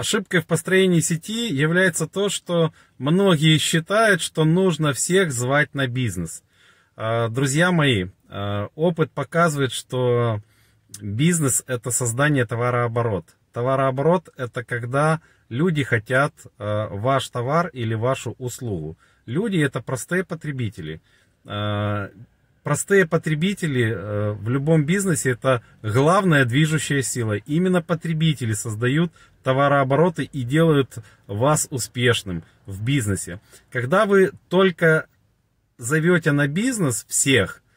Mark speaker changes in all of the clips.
Speaker 1: Ошибкой в построении сети является то, что многие считают, что нужно всех звать на бизнес. А, друзья мои, а, опыт показывает, что бизнес – это создание товарооборот. Товарооборот – это когда люди хотят а, ваш товар или вашу услугу. Люди – это простые потребители. Простые потребители э, в любом бизнесе это главная движущая сила. Именно потребители создают товарообороты и делают вас успешным в бизнесе. Когда вы только зовете на бизнес всех –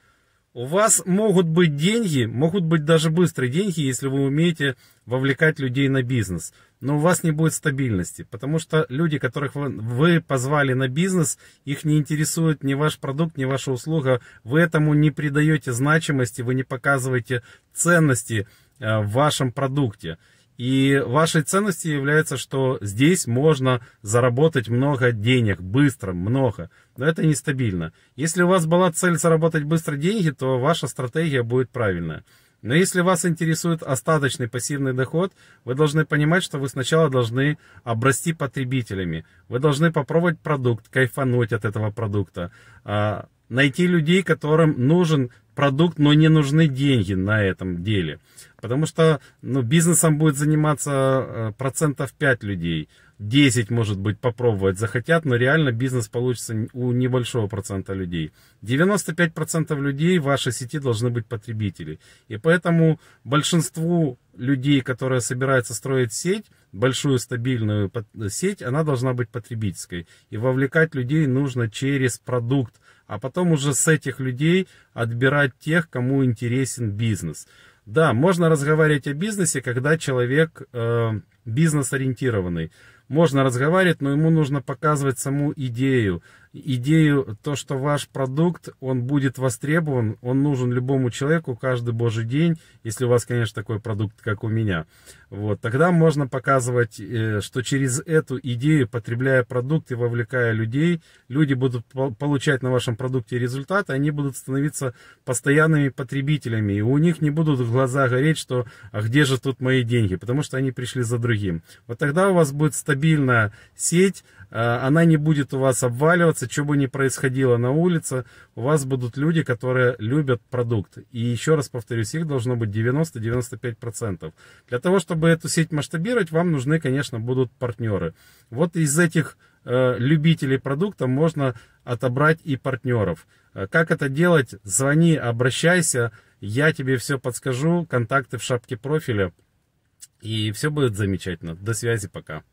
Speaker 1: у вас могут быть деньги, могут быть даже быстрые деньги, если вы умеете вовлекать людей на бизнес. Но у вас не будет стабильности, потому что люди, которых вы позвали на бизнес, их не интересует ни ваш продукт, ни ваша услуга. Вы этому не придаете значимости, вы не показываете ценности э, в вашем продукте. И вашей ценностью является, что здесь можно заработать много денег, быстро, много. Но это нестабильно. Если у вас была цель заработать быстро деньги, то ваша стратегия будет правильная. Но если вас интересует остаточный пассивный доход, вы должны понимать, что вы сначала должны обрасти потребителями. Вы должны попробовать продукт, кайфануть от этого продукта, а, найти людей, которым нужен продукт, но не нужны деньги на этом деле. Потому что ну, бизнесом будет заниматься э, процентов 5 людей. 10, может быть, попробовать захотят, но реально бизнес получится у небольшого процента людей. 95% людей в вашей сети должны быть потребители. И поэтому большинству людей, которые собираются строить сеть, большую стабильную сеть, она должна быть потребительской. И вовлекать людей нужно через продукт, а потом уже с этих людей отбирать тех, кому интересен бизнес. Да, можно разговаривать о бизнесе, когда человек э, бизнес-ориентированный. Можно разговаривать, но ему нужно показывать саму идею, идею, то, что ваш продукт, он будет востребован, он нужен любому человеку каждый божий день, если у вас, конечно, такой продукт, как у меня. Вот, тогда можно показывать, э, что через эту идею, потребляя продукт и вовлекая людей, люди будут получать на вашем продукте результаты, они будут становиться постоянными потребителями, и у них не будут в глаза гореть, что «а где же тут мои деньги?», потому что они пришли за другим. Вот тогда у вас будет стабильная сеть, Э, она не будет у вас обваливаться, что бы ни происходило на улице, у вас будут люди, которые любят продукт. И еще раз повторюсь, их должно быть 90-95%. Для того, чтобы эту сеть масштабировать, вам нужны, конечно, будут партнеры. Вот из этих э, любителей продукта можно отобрать и партнеров. Э, как это делать? Звони, обращайся, я тебе все подскажу, контакты в шапке профиля. И все будет замечательно. До связи, пока.